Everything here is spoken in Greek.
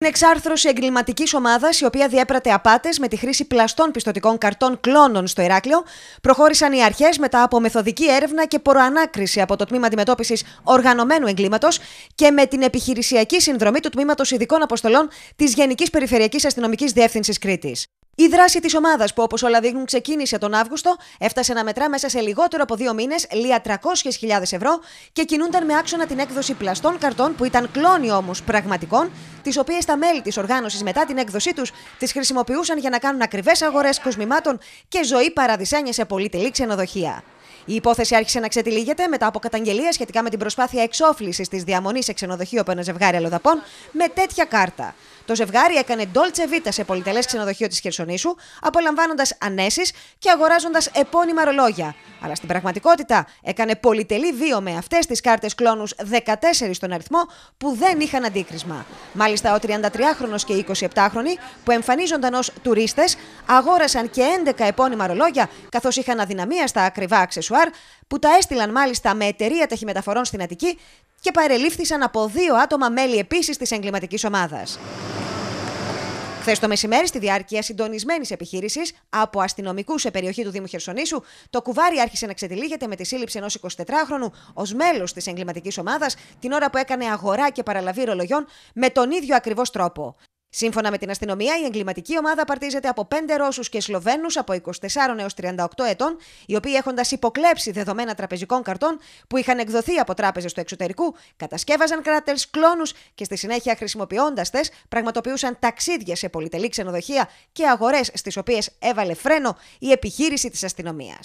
Είναι εξάρθρωση εγκληματικής ομάδας η οποία διέπρατε απάτες με τη χρήση πλαστών πιστοτικών καρτών κλόνων στο Ηράκλειο. Προχώρησαν οι αρχές μετά από μεθοδική έρευνα και προανάκριση από το τμήμα αντιμετώπισης οργανωμένου εγκλήματος και με την επιχειρησιακή συνδρομή του τμήματος ειδικών αποστολών της Γενικής Περιφερειακής Αστυνομικής Διεύθυνσης Κρήτης. Η δράση της ομάδας που, όπως όλα δείχνουν, ξεκίνησε τον Αύγουστο, έφτασε να μετρά μέσα σε λιγότερο από δύο μήνες λία 300.000 ευρώ και κινούνταν με άξονα την έκδοση πλαστών καρτών που ήταν κλόνοι όμως πραγματικών, τις οποίες τα μέλη της οργάνωσης μετά την έκδοσή τους τις χρησιμοποιούσαν για να κάνουν ακριβές αγορές κοσμημάτων και ζωή παραδυσένια σε πολυτελή ξενοδοχεία. Η υπόθεση άρχισε να ξετυλίγεται μετά από καταγγελία σχετικά με την προσπάθεια εξόφλησης της διαμονής σε ξενοδοχείο από ένα ζευγάρι αλλοδαπών με τέτοια κάρτα. Το ζευγάρι έκανε ντόλτσε βίτα σε πολυτελές ξενοδοχείο της Χερσονήσου, απολαμβάνοντας ανέσεις και αγοράζοντας επώνυμα ρολόγια. Αλλά στην πραγματικότητα έκανε πολυτελή βίο με αυτές τις κάρτες κλόνους 14 στον αριθμό που δεν είχαν αντίκρισμα. Μάλιστα, ο 33χρονο και 27χρονοι που εμφανίζονταν ως τουρίστες αγόρασαν και 11 επώνυμα ρολόγια καθώς είχαν αδυναμία στα ακριβά που τα έστειλαν μάλιστα με εταιρεία ταχυμεταφορών στην Αττική και παρελήφθησαν από δύο άτομα μέλη επίσης της εγκληματικής ομάδας. Χθες το μεσημέρι, στη διάρκεια συντονισμένης επιχείρησης από αστυνομικούς σε περιοχή του Δήμου Χερσονήσου, το κουβάρι άρχισε να ξετυλίγεται με τη σύλληψη ενός 24χρονου ως μέλος της εγκληματικής ομάδας την ώρα που έκανε αγορά και παραλαβή ρολογιών με τον ίδιο ακριβώς τρόπο. Σύμφωνα με την αστυνομία, η εγκληματική ομάδα παρτίζεται από πέντε Ρώσους και Σλοβαίνους από 24 έω 38 ετών, οι οποίοι έχοντας υποκλέψει δεδομένα τραπεζικών καρτών που είχαν εκδοθεί από τράπεζες του εξωτερικού, κατασκεύαζαν κράτες κλόνους και στη συνέχεια χρησιμοποιώντας τες, πραγματοποιούσαν ταξίδια σε πολυτελή ξενοδοχεία και αγορές στις οποίες έβαλε φρένο η επιχείρηση της αστυνομίας.